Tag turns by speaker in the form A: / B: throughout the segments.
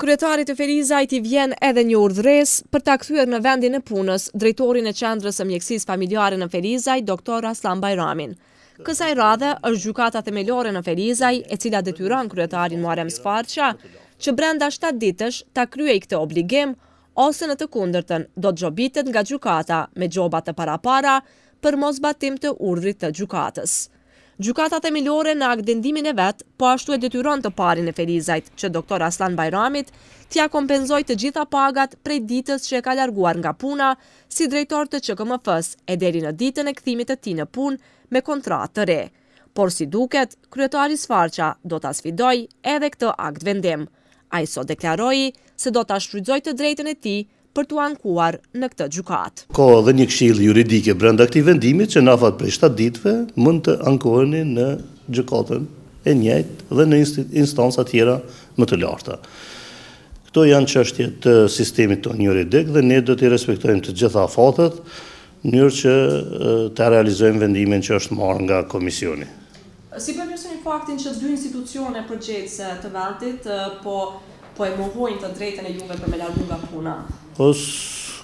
A: Kryetarit të Ferizajt i vjen edhe një urdhres për të akthyër në vendin e punës drejtorin e qendrës e mjekësis familjare në Ferizaj, doktor Aslan Bajramin. Kësaj radhe është gjukata themelore në Ferizaj, e cila detyron kryetarin Muarem Sfarqa, që brenda 7 ditësh krye kryej këte obligim, ose në të kundërtën do të gjobitet nga gjukata me gjobat të para para për mos batim të urdrit të gjukatës. Gjukatat e milore në agdendimin e vetë, po ashtu e detyron të parin e Ferizajt, që doktor Aslan Bajramit tja kompenzoj të gjitha pagat prej ditës që e ka larguar nga puna si drejtor të që këmë fës e deri në ditën e këthimit të ti në pun me kontrat të re. Por si duket, kryetaris farqa do të asfidoj edhe këtë akt vendim. A i so deklaroji se do të ashtrydzoj të drejtën e ti për të ankuar në këtë gjukat.
B: Ko dhe një këshilë juridike brenda këti vendimit që në afat për 7 ditve mund të ankuarni në gjukatën e njëjtë dhe në instansat tjera më të larta. Këto janë qështje të sistemi të njëredik dhe ne do të i respektojmë të gjitha fatët njërë që të realizojmë vendimin që është marë nga komisioni.
A: Si për njësën i faktin që të dy institucione për të valdit, po po e muhojnë të drejten e juve për me largu nga puna?
B: Pos,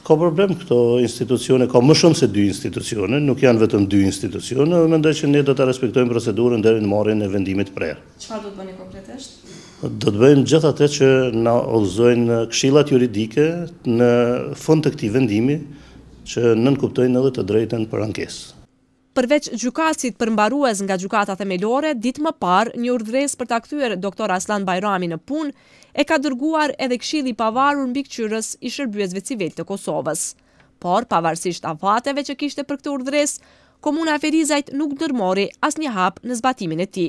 B: ka problem këto institucione, ka më shumë se dy institucione, nuk janë vetëm dy institucione, me ndaj që ne do të respektojmë procedurën dhe në marrën e vendimit prerë. Qëfar do të bëni konkretisht? Do të bëjmë gjithë atë që na ozojnë këshillat juridike në fund të këti vendimi që nënkuptojnë edhe të drejten për ankesë
A: përveç gjukacit përmbarues nga gjukata themelore, ditë më parë një urdres për ta këtyr doktor Aslan Bajrami në pun, e ka dërguar edhe kshili pavarur në bikqyrës i shërbjëzve civil të Kosovës. Por, pavarësisht avateve që kishte për këtë urdres, Komuna Ferizajt nuk dërmori as një hap në zbatimin e ti.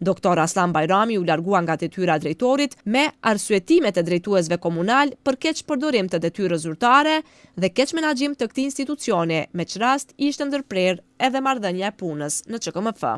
A: Doktor Aslan Bajrami u largua nga detyra drejtorit me arsuetimet e drejtuesve komunal për keq përdorim të detyrë rëzurtare dhe keq menagjim të këti institucione, me që rast ishtë ndërprer edhe mardhenja e punës në QKMF.